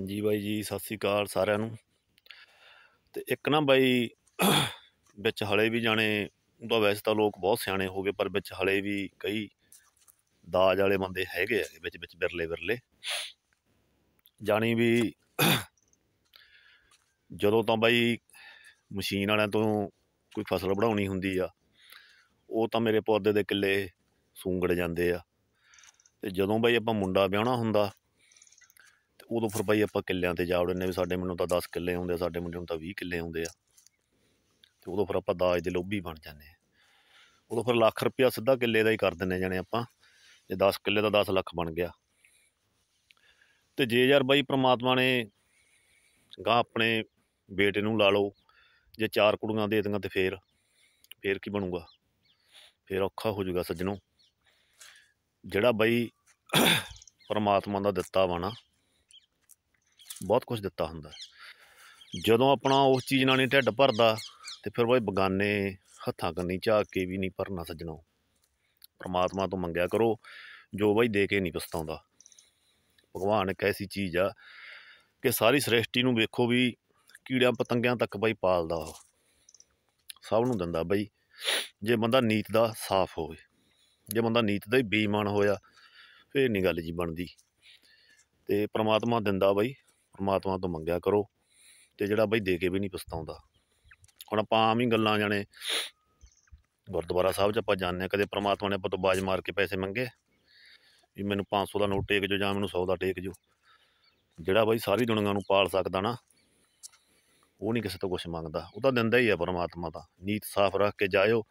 ਹਾਂਜੀ ਬਾਈ ਜੀ ਸਤਿ ਸ੍ਰੀ ਅਕਾਲ ਸਾਰਿਆਂ ਨੂੰ ਤੇ ਇੱਕ ਨਾ ਬਾਈ ਵਿੱਚ ਹਲੇ ਵੀ ਜਾਣੇ ਤਾਂ ਵੈਸੇ ਤਾਂ ਲੋਕ ਬਹੁਤ ਸਿਆਣੇ ਹੋ ਗਏ ਪਰ ਵਿੱਚ ਹਲੇ ਵੀ ਕਈ ਦਾਜ ਵਾਲੇ ਬੰਦੇ ਹੈਗੇ ਆ ਵਿੱਚ ਵਿੱਚ ਬਿਰਲੇ ਬਿਰਲੇ ਜਾਣੀ ਵੀ ਜਦੋਂ ਤਾਂ ਬਾਈ ਮਸ਼ੀਨ ਵਾਲਿਆਂ ਤੋਂ ਕੋਈ ਫਸਲ ਬਣਾਉਣੀ ਹੁੰਦੀ ਆ ਉਹ ਤਾਂ ਮੇਰੇ ਪੌਦੇ ਦੇ ਕਿੱਲੇ ਸੂੰਗੜ ਜਾਂਦੇ ਆ ਤੇ ਜਦੋਂ ਬਾਈ ਆਪਾਂ ਮੁੰਡਾ ਵਿਆਹਣਾ ਹੁੰਦਾ ਉਦੋਂ ਫਿਰ ਬਾਈ ਆਪਾਂ ਕਿੱਲਿਆਂ ਤੇ ਜਾ ਵੜਨੇ ਵੀ ਸਾਡੇ ਮੈਨੂੰ ਤਾਂ 10 ਕਿੱਲੇ ਆਉਂਦੇ ਸਾਡੇ ਮੁੰਡੇ ਨੂੰ ਤਾਂ 20 ਕਿੱਲੇ ਆਉਂਦੇ ਆ ਤੇ ਉਦੋਂ ਫਿਰ ਆਪਾਂ ਦਾਜ ਦੇ ਲੋਭੀ ਬਣ ਜਾਂਦੇ ਆ ਉਦੋਂ ਫਿਰ ਲੱਖ ਰੁਪਿਆ ਸਿੱਧਾ ਕਿੱਲੇ ਦਾ ਹੀ ਕਰ ਦਿੰਨੇ ਜਾਣੇ ਆਪਾਂ ਜੇ 10 ਕਿੱਲੇ ਦਾ 10 ਲੱਖ ਬਣ ਗਿਆ ਤੇ ਜੇ ਯਾਰ ਬਾਈ ਪ੍ਰਮਾਤਮਾ ਨੇ ਗਾ ਆਪਣੇ ਬੇਟੇ ਨੂੰ ਲਾ ਲਓ ਜੇ ਚਾਰ ਕੁੜੀਆਂ ਦੇ ਦਿੰਗਾ ਤੇ ਫੇਰ ਫੇਰ ਕੀ ਬਣੂਗਾ ਫੇਰ ਔਖਾ ਹੋ ਜਾਊਗਾ ਸੱਜਣੋ ਜਿਹੜਾ ਬਾਈ ਪਰਮਾਤਮਾ ਦਾ ਦਿੱਤਾ ਵਾਣਾ ਬਹੁਤ ਕੁਝ ਦਿੱਤਾ ਹੁੰਦਾ ਜਦੋਂ ਆਪਣਾ ਉਸ ਚੀਜ਼ ਨਾਲ ਨਹੀਂ ਢਿੱਡ ਭਰਦਾ ਤੇ ਫਿਰ ਬਈ ਬਗਾਨੇ ਹੱਥਾਂ ਕੰਨੀ ਝਾਕ ਕੇ ਵੀ ਨਹੀਂ ਭਰਨਾ ਸੱਜਣਾ ਪਰਮਾਤਮਾ ਤੋਂ ਮੰਗਿਆ ਕਰੋ ਜੋ ਬਈ ਦੇ ਕੇ ਨਹੀਂ ਪਸਤਾਉਂਦਾ ਭਗਵਾਨ ਇੱਕ ਐਸੀ ਚੀਜ਼ ਆ ਕਿ ਸਾਰੀ ਸ੍ਰਿਸ਼ਟੀ ਨੂੰ ਵੇਖੋ ਵੀ ਕੀੜਿਆਂ ਪਤੰਗਿਆਂ ਤੱਕ ਬਈ ਪਾਲਦਾ ਉਹ ਸਭ ਨੂੰ ਦਿੰਦਾ ਬਈ ਜੇ ਬੰਦਾ ਨੀਤ ਦਾ ਸਾਫ਼ ਹੋਵੇ ਜੇ ਬੰਦਾ ਨੀਤ ਦਾ ਹੀ ਬੇਈਮਾਨ ਹੋਇਆ ਫੇਰ ਨਹੀਂ ਗੱਲ ਜੀ ਬਣਦੀ ਤੇ ਪ੍ਰਮਾਤਮਾ ਦਿੰਦਾ ਬਈ ਪਰਮਾਤਮਾ ਤੋਂ ਮੰਗਿਆ ਕਰੋ ਤੇ ਜਿਹੜਾ ਬਈ ਦੇ ਕੇ ਵੀ ਨਹੀਂ ਪਛਤਾਉਂਦਾ ਹੁਣ ਆਪਾਂ ਆਮ ਹੀ ਗੱਲਾਂ ਜਾਣੇ ਗੁਰਦੁਆਰਾ ਸਾਹਿਬ 'ਚ ਆਪਾਂ ਜਾਣਦੇ ਆ ਕਦੇ ਪਰਮਾਤਮਾ ਨੇ ਆਪਾਂ ਤੋਂ ਬਾਜ ਮਾਰ ਕੇ ਪੈਸੇ ਮੰਗੇ ਵੀ ਮੈਨੂੰ 500 ਦਾ ਨੋਟ ਟੇਕ ਜੋ ਜਾਂ ਮੈਨੂੰ 100 ਦਾ ਟੇਕ ਜੋ ਜਿਹੜਾ ਬਈ ਸਾਰੀ ਦੁਨੀਆ ਨੂੰ ਪਾਲ ਸਕਦਾ ਨਾ ਉਹ ਨਹੀਂ ਕਿਸੇ ਤੋਂ ਕੁਝ ਮੰਗਦਾ ਉਹ ਤਾਂ ਦਿੰਦਾ ਹੀ ਆ ਪਰਮਾਤਮਾ ਦਾ ਨੀਤ ਸਾਫ਼ ਰੱਖ ਕੇ ਜਾਇਓ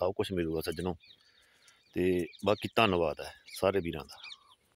ਸਭ ਕੁਝ ਮਿਲੂਗਾ ਸੱਜਣੋ ਤੇ ਬਾਕੀ ਧੰਨਵਾਦ ਹੈ ਸਾਰੇ ਵੀਰਾਂ ਦਾ